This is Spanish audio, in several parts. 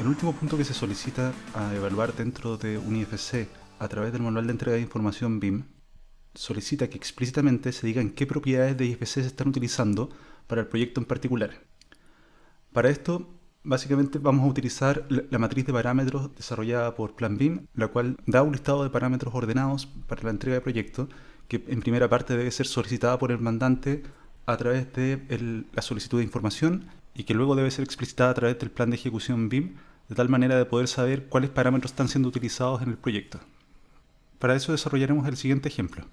El último punto que se solicita a evaluar dentro de un IFC a través del Manual de Entrega de Información BIM solicita que explícitamente se digan qué propiedades de IFC se están utilizando para el proyecto en particular. Para esto, básicamente vamos a utilizar la matriz de parámetros desarrollada por Plan BIM, la cual da un listado de parámetros ordenados para la entrega de proyecto que en primera parte debe ser solicitada por el mandante a través de la solicitud de información y que luego debe ser explicitada a través del plan de ejecución BIM, de tal manera de poder saber cuáles parámetros están siendo utilizados en el proyecto. Para eso desarrollaremos el siguiente ejemplo.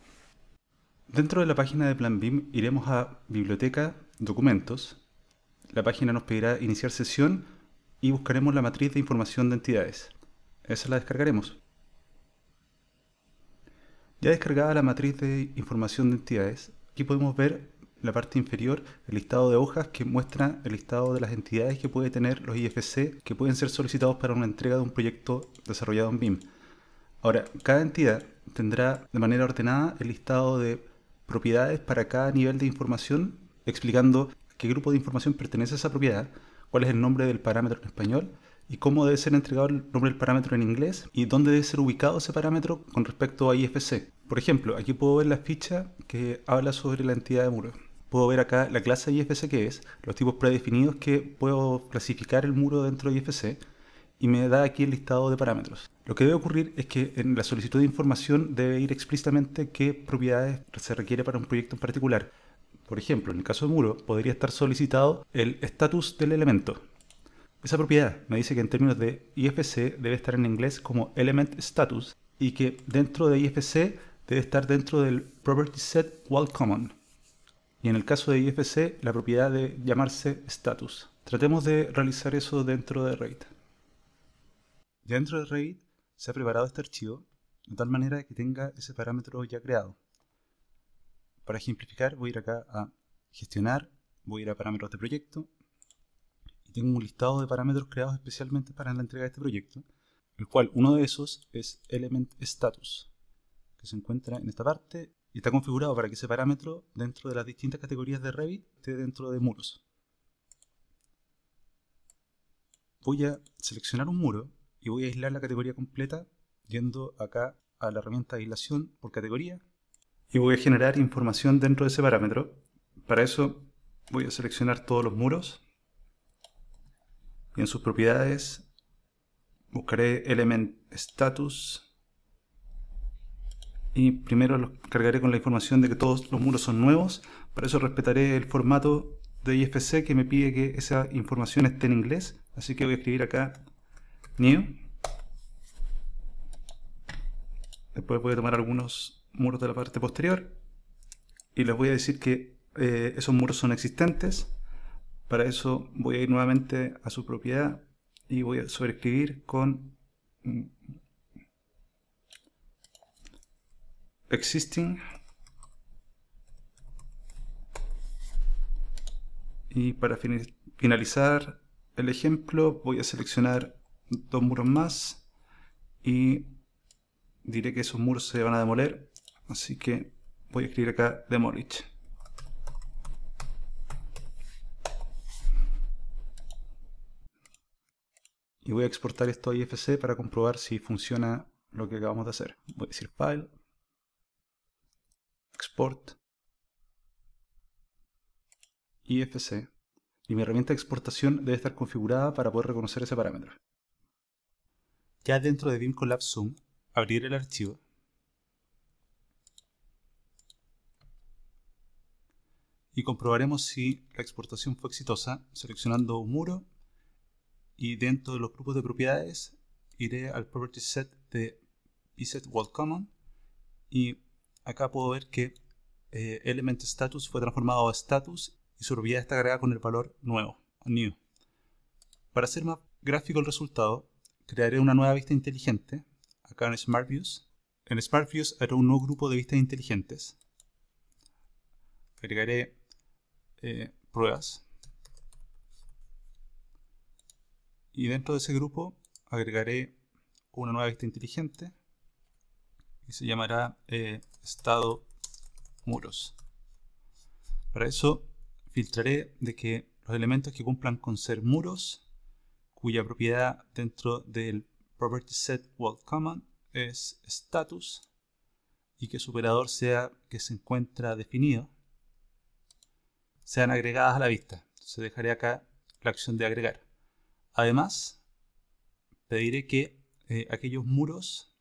Dentro de la página de Plan BIM iremos a Biblioteca, Documentos. La página nos pedirá iniciar sesión y buscaremos la matriz de información de entidades. Esa la descargaremos. Ya descargada la matriz de información de entidades, aquí podemos ver la parte inferior el listado de hojas que muestra el listado de las entidades que puede tener los IFC que pueden ser solicitados para una entrega de un proyecto desarrollado en BIM. Ahora, cada entidad tendrá de manera ordenada el listado de propiedades para cada nivel de información, explicando qué grupo de información pertenece esa propiedad, cuál es el nombre del parámetro en español y cómo debe ser entregado el nombre del parámetro en inglés y dónde debe ser ubicado ese parámetro con respecto a IFC. Por ejemplo, aquí puedo ver la ficha que habla sobre la entidad de muro. Puedo ver acá la clase IFC que es, los tipos predefinidos que puedo clasificar el muro dentro de IFC y me da aquí el listado de parámetros. Lo que debe ocurrir es que en la solicitud de información debe ir explícitamente qué propiedades se requiere para un proyecto en particular. Por ejemplo, en el caso de muro, podría estar solicitado el estatus del elemento, esa propiedad me dice que en términos de IFC debe estar en inglés como element status y que dentro de IFC debe estar dentro del property set while common. Y en el caso de IFC, la propiedad debe llamarse status. Tratemos de realizar eso dentro de Raid. Dentro de Raid se ha preparado este archivo de tal manera que tenga ese parámetro ya creado. Para ejemplificar, voy a ir acá a gestionar, voy a ir a parámetros de proyecto y tengo un listado de parámetros creados especialmente para la entrega de este proyecto, el cual uno de esos es element status, que se encuentra en esta parte y está configurado para que ese parámetro dentro de las distintas categorías de Revit esté dentro de muros. Voy a seleccionar un muro y voy a aislar la categoría completa yendo acá a la herramienta de aislación por categoría y voy a generar información dentro de ese parámetro. Para eso voy a seleccionar todos los muros y en sus propiedades buscaré element status. Y primero los cargaré con la información de que todos los muros son nuevos. Para eso respetaré el formato de IFC que me pide que esa información esté en inglés. Así que voy a escribir acá new. Después voy a tomar algunos muros de la parte posterior y les voy a decir que eh, esos muros son existentes para eso voy a ir nuevamente a su propiedad y voy a sobreescribir con mm, existing y para finalizar el ejemplo voy a seleccionar dos muros más y diré que esos muros se van a demoler así que voy a escribir acá demolish y voy a exportar esto a IFC para comprobar si funciona lo que acabamos de hacer. Voy a decir File, Export, IFC, y mi herramienta de exportación debe estar configurada para poder reconocer ese parámetro. Ya dentro de BIM Zoom, abrir el archivo. Y comprobaremos si la exportación fue exitosa seleccionando un muro y dentro de los grupos de propiedades iré al property set de set world common y acá puedo ver que eh, element status fue transformado a status y su propiedad está agregada con el valor nuevo, new. Para hacer más gráfico el resultado, crearé una nueva vista inteligente, acá en Smart Views. En Smart Views haré un nuevo grupo de vistas inteligentes. Agregaré eh, pruebas. Y dentro de ese grupo agregaré una nueva vista inteligente y se llamará eh, estado muros. Para eso filtraré de que los elementos que cumplan con ser muros, cuya propiedad dentro del property set world command es status y que su operador sea que se encuentra definido, sean agregadas a la vista. Se dejaré acá la acción de agregar. Además, pediré que eh, aquellos muros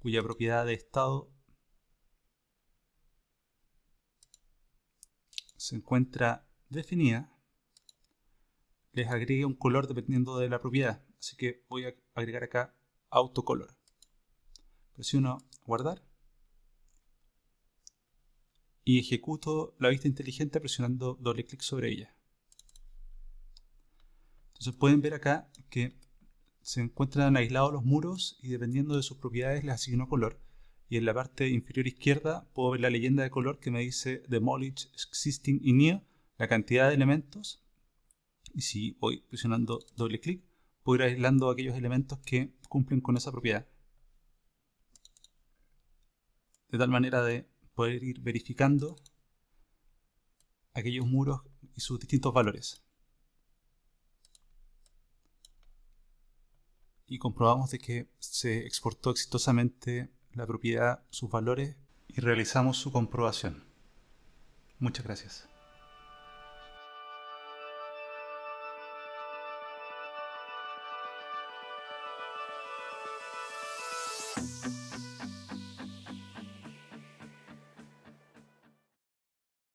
cuya propiedad de estado se encuentra definida, les agregue un color dependiendo de la propiedad. Así que voy a agregar acá autocolor. Presiono guardar. Y ejecuto la vista inteligente presionando doble clic sobre ella. Entonces pueden ver acá que se encuentran aislados los muros y dependiendo de sus propiedades les asigno color. Y en la parte inferior izquierda puedo ver la leyenda de color que me dice Demolish, Existing In New, la cantidad de elementos. Y si voy presionando doble clic, puedo ir aislando aquellos elementos que cumplen con esa propiedad. De tal manera de poder ir verificando aquellos muros y sus distintos valores. y comprobamos de que se exportó exitosamente la propiedad, sus valores y realizamos su comprobación. Muchas gracias.